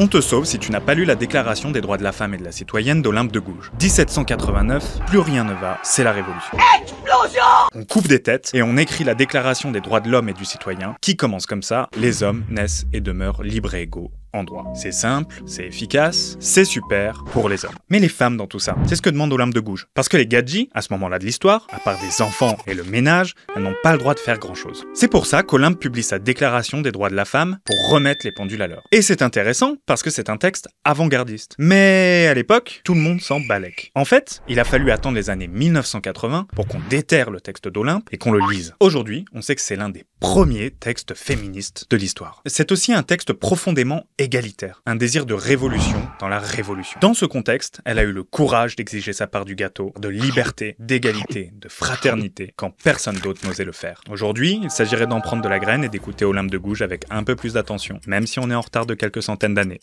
On te sauve si tu n'as pas lu la Déclaration des droits de la femme et de la citoyenne d'Olympe de Gouges. 1789, plus rien ne va, c'est la révolution. Explosion On coupe des têtes et on écrit la Déclaration des droits de l'homme et du citoyen qui commence comme ça Les hommes naissent et demeurent libres et égaux en droit. C'est simple, c'est efficace, c'est super pour les hommes. Mais les femmes dans tout ça, c'est ce que demande Olympe de Gouges. Parce que les gadjis, à ce moment-là de l'histoire, à part des enfants et le ménage, n'ont pas le droit de faire grand-chose. C'est pour ça qu'Olympe publie sa déclaration des droits de la femme pour remettre les pendules à l'heure. Et c'est intéressant parce que c'est un texte avant-gardiste. Mais à l'époque, tout le monde s'en balèque. En fait, il a fallu attendre les années 1980 pour qu'on déterre le texte d'Olympe et qu'on le lise. Aujourd'hui, on sait que c'est l'un des premiers textes féministes de l'histoire. C'est aussi un texte profondément égalitaire, un désir de révolution dans la révolution. Dans ce contexte, elle a eu le courage d'exiger sa part du gâteau, de liberté, d'égalité, de fraternité, quand personne d'autre n'osait le faire. Aujourd'hui, il s'agirait d'en prendre de la graine et d'écouter Olympe de Gouges avec un peu plus d'attention, même si on est en retard de quelques centaines d'années.